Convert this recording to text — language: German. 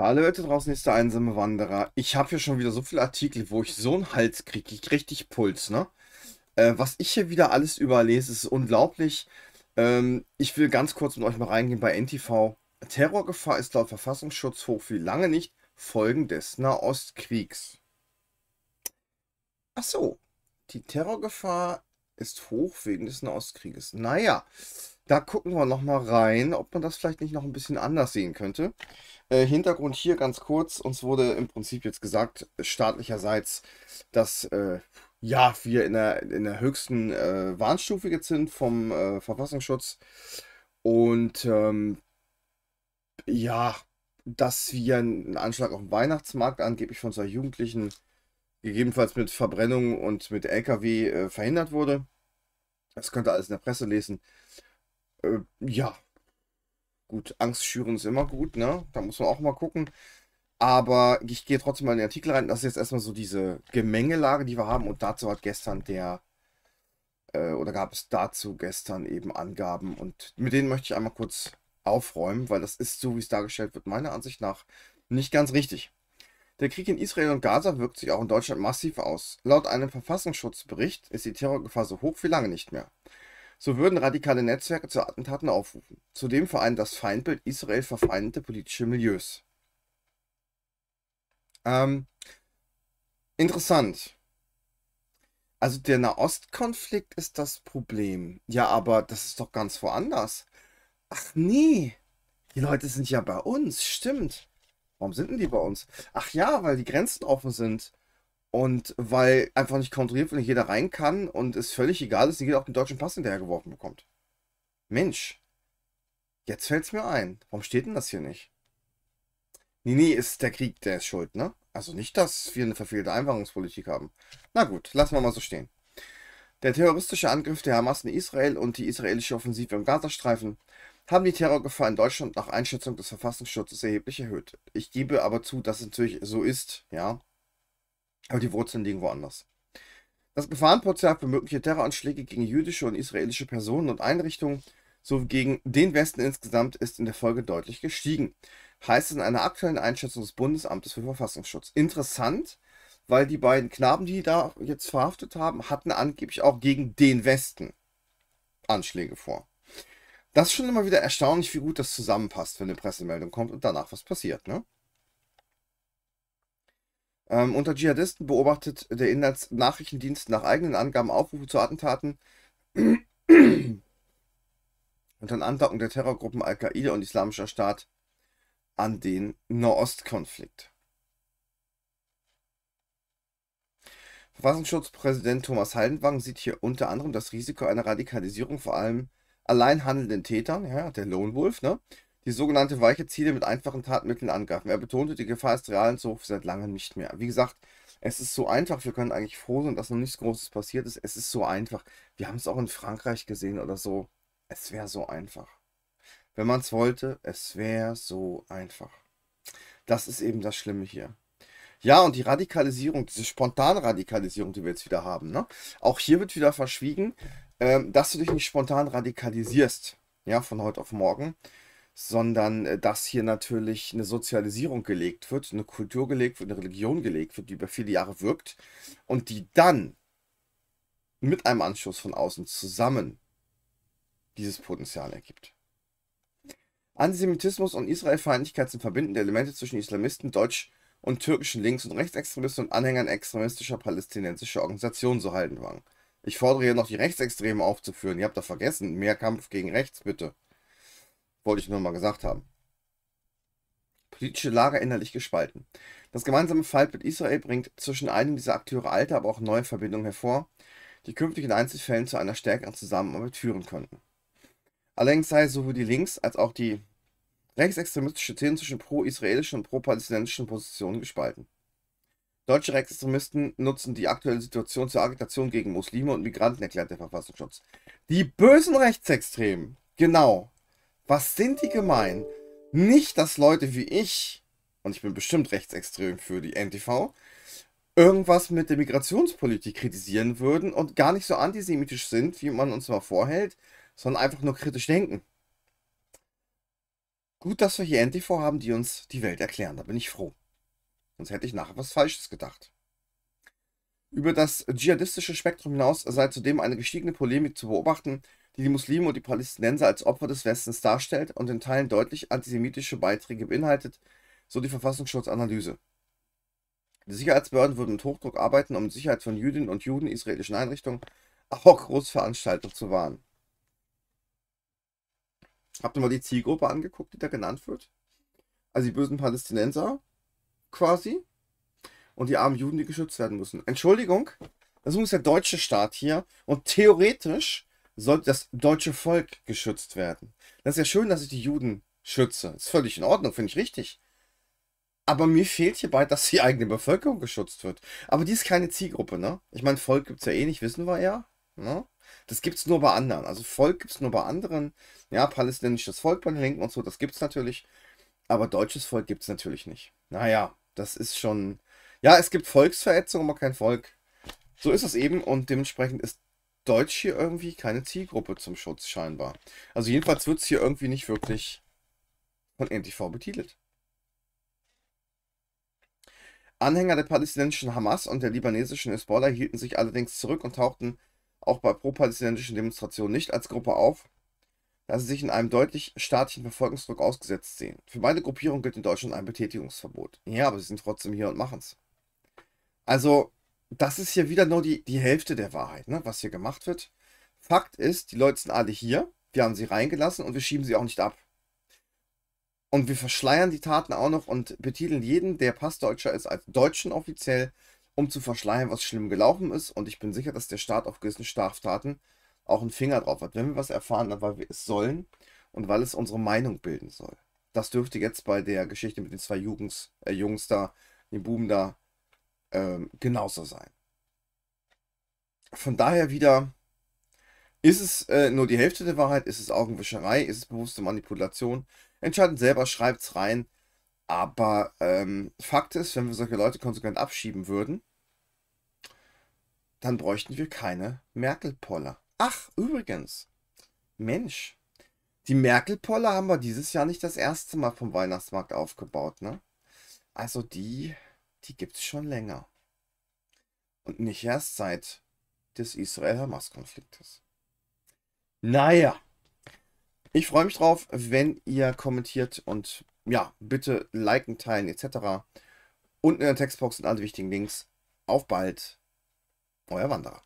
Hallo Leute draußen, ist der einsame Wanderer. Ich habe hier schon wieder so viele Artikel, wo ich so einen Hals kriege. Ich krieg richtig Puls, ne? Äh, was ich hier wieder alles überlese, ist unglaublich. Ähm, ich will ganz kurz mit euch mal reingehen bei NTV. Terrorgefahr ist laut Verfassungsschutz hoch wie lange nicht Folgen des Nahostkriegs. Ach so, die Terrorgefahr ist hoch wegen des Nahostkrieges. Naja, äh, da gucken wir nochmal rein, ob man das vielleicht nicht noch ein bisschen anders sehen könnte. Äh, Hintergrund hier ganz kurz. Uns wurde im Prinzip jetzt gesagt, staatlicherseits, dass äh, ja, wir in der, in der höchsten äh, Warnstufe jetzt sind vom äh, Verfassungsschutz. Und ähm, ja, dass wir einen Anschlag auf den Weihnachtsmarkt angeblich von zwei Jugendlichen gegebenenfalls mit Verbrennung und mit LKW äh, verhindert wurde. Das könnt ihr alles in der Presse lesen. Äh, ja. Gut, Angst schüren ist immer gut, ne? Da muss man auch mal gucken. Aber ich gehe trotzdem mal in den Artikel rein. Das ist jetzt erstmal so diese Gemengelage, die wir haben. Und dazu hat gestern der, äh, oder gab es dazu gestern eben Angaben. Und mit denen möchte ich einmal kurz aufräumen, weil das ist so, wie es dargestellt wird, meiner Ansicht nach nicht ganz richtig. Der Krieg in Israel und Gaza wirkt sich auch in Deutschland massiv aus. Laut einem Verfassungsschutzbericht ist die Terrorgefahr so hoch wie lange nicht mehr. So würden radikale Netzwerke zu Attentaten aufrufen. Zudem vereint das Feindbild Israel verfeindete politische Milieus. Ähm, interessant. Also der Nahostkonflikt ist das Problem. Ja, aber das ist doch ganz woanders. Ach nee, die Leute sind ja bei uns, stimmt. Warum sind denn die bei uns? Ach ja, weil die Grenzen offen sind. Und weil einfach nicht kontrolliert wird und jeder rein kann und es völlig egal ist, jeder auch den deutschen Pass hinterhergeworfen bekommt. Mensch, jetzt fällt es mir ein. Warum steht denn das hier nicht? Nee, nee, ist der Krieg, der ist schuld, ne? Also nicht, dass wir eine verfehlte Einwanderungspolitik haben. Na gut, lassen wir mal so stehen. Der terroristische Angriff der Hamas in Israel und die israelische Offensive im Gazastreifen haben die Terrorgefahr in Deutschland nach Einschätzung des Verfassungsschutzes erheblich erhöht. Ich gebe aber zu, dass es natürlich so ist, ja. Aber die Wurzeln liegen woanders. Das Gefahrenpotenzial für mögliche Terroranschläge gegen jüdische und israelische Personen und Einrichtungen sowie gegen den Westen insgesamt ist in der Folge deutlich gestiegen, heißt es in einer aktuellen Einschätzung des Bundesamtes für Verfassungsschutz. Interessant, weil die beiden Knaben, die da jetzt verhaftet haben, hatten angeblich auch gegen den Westen Anschläge vor. Das ist schon immer wieder erstaunlich, wie gut das zusammenpasst, wenn eine Pressemeldung kommt und danach was passiert, ne? Ähm, unter Dschihadisten beobachtet der Inlandsnachrichtendienst nach eigenen Angaben Aufrufe zu Attentaten und an Andockung der Terrorgruppen Al-Qaida und Islamischer Staat an den Nahostkonflikt. Verfassungsschutzpräsident Thomas Haldenwang sieht hier unter anderem das Risiko einer Radikalisierung vor allem allein handelnden Tätern, ja, der Lone Wolf, ne, die sogenannte weiche Ziele mit einfachen Tatmitteln angreifen. Er betonte, die Gefahr ist real und so seit langem nicht mehr. Wie gesagt, es ist so einfach. Wir können eigentlich froh sein, dass noch nichts Großes passiert ist. Es ist so einfach. Wir haben es auch in Frankreich gesehen oder so. Es wäre so einfach. Wenn man es wollte, es wäre so einfach. Das ist eben das Schlimme hier. Ja, und die Radikalisierung, diese Spontanradikalisierung, die wir jetzt wieder haben, ne? Auch hier wird wieder verschwiegen, ähm, dass du dich nicht spontan radikalisierst, ja, von heute auf morgen, sondern äh, dass hier natürlich eine Sozialisierung gelegt wird, eine Kultur gelegt wird, eine Religion gelegt wird, die über viele Jahre wirkt und die dann mit einem Anschluss von außen zusammen dieses Potenzial ergibt. Antisemitismus und Israelfeindlichkeit sind verbindende Elemente zwischen Islamisten, Deutsch- und türkischen Links- und Rechtsextremisten und Anhängern extremistischer palästinensischer Organisationen, so halten Wang. Ich fordere hier noch die Rechtsextremen aufzuführen. Ihr habt doch vergessen. Mehr Kampf gegen rechts, bitte. Wollte ich nur mal gesagt haben. Politische Lage innerlich gespalten. Das gemeinsame Fight mit Israel bringt zwischen einem dieser Akteure alte, aber auch neue Verbindungen hervor, die künftig in Einzelfällen zu einer stärkeren Zusammenarbeit führen könnten. Allerdings sei sowohl die links- als auch die rechtsextremistische Szene zwischen pro-israelischen und pro-palästinensischen Positionen gespalten. Deutsche Rechtsextremisten nutzen die aktuelle Situation zur Agitation gegen Muslime und Migranten, erklärt der Verfassungsschutz. Die bösen Rechtsextremen, genau. Was sind die gemein? Nicht, dass Leute wie ich, und ich bin bestimmt rechtsextrem für die NTV, irgendwas mit der Migrationspolitik kritisieren würden und gar nicht so antisemitisch sind, wie man uns mal vorhält, sondern einfach nur kritisch denken. Gut, dass wir hier NTV haben, die uns die Welt erklären, da bin ich froh. Sonst hätte ich nachher was Falsches gedacht. Über das dschihadistische Spektrum hinaus sei zudem eine gestiegene Polemik zu beobachten, die die Muslime und die Palästinenser als Opfer des Westens darstellt und in Teilen deutlich antisemitische Beiträge beinhaltet, so die Verfassungsschutzanalyse. Die Sicherheitsbehörden würden mit Hochdruck arbeiten, um die Sicherheit von Jüdinnen und Juden israelischen Einrichtungen, auch Großveranstaltungen zu wahren. Habt ihr mal die Zielgruppe angeguckt, die da genannt wird? Also die bösen Palästinenser quasi und die armen Juden, die geschützt werden müssen. Entschuldigung, das muss der deutsche Staat hier und theoretisch sollte das deutsche Volk geschützt werden. Das ist ja schön, dass ich die Juden schütze. Ist völlig in Ordnung, finde ich richtig. Aber mir fehlt hierbei, dass die eigene Bevölkerung geschützt wird. Aber die ist keine Zielgruppe, ne? Ich meine, Volk gibt es ja eh nicht, wissen wir ja. Ne? Das gibt es nur bei anderen. Also Volk gibt es nur bei anderen. Ja, palästinensisches Volk bei den Linken und so, das gibt es natürlich. Aber deutsches Volk gibt es natürlich nicht. Naja, das ist schon. Ja, es gibt Volksverhetzung, aber kein Volk. So ist es eben und dementsprechend ist Deutsch hier irgendwie keine Zielgruppe zum Schutz scheinbar. Also jedenfalls wird es hier irgendwie nicht wirklich von NTV betitelt. Anhänger der palästinensischen Hamas und der libanesischen Hezbollah hielten sich allerdings zurück und tauchten auch bei pro-palästinensischen Demonstrationen nicht als Gruppe auf, da sie sich in einem deutlich staatlichen Verfolgungsdruck ausgesetzt sehen. Für beide Gruppierungen gilt in Deutschland ein Betätigungsverbot. Ja, aber sie sind trotzdem hier und machen es. Also, das ist hier wieder nur die, die Hälfte der Wahrheit, ne, was hier gemacht wird. Fakt ist, die Leute sind alle hier, wir haben sie reingelassen und wir schieben sie auch nicht ab. Und wir verschleiern die Taten auch noch und betiteln jeden, der Passdeutscher ist, als Deutschen offiziell, um zu verschleiern, was schlimm gelaufen ist. Und ich bin sicher, dass der Staat auf gewissen Straftaten auch einen Finger drauf hat. Wenn wir was erfahren, dann weil wir es sollen und weil es unsere Meinung bilden soll. Das dürfte jetzt bei der Geschichte mit den zwei Jungs, äh, Jungs da, den Buben da, ähm, genauso sein. Von daher wieder, ist es äh, nur die Hälfte der Wahrheit, ist es Augenwischerei, ist es bewusste Manipulation? Entscheidend selber, es rein. Aber ähm, Fakt ist, wenn wir solche Leute konsequent abschieben würden, dann bräuchten wir keine Merkel-Poller. Ach, übrigens, Mensch, die Merkel-Poller haben wir dieses Jahr nicht das erste Mal vom Weihnachtsmarkt aufgebaut, ne? Also die die gibt es schon länger. Und nicht erst seit des Israel-Hamas-Konfliktes. Naja, ich freue mich drauf, wenn ihr kommentiert und ja, bitte liken, teilen etc. Unten in der Textbox sind alle wichtigen Links. Auf bald, euer Wanderer.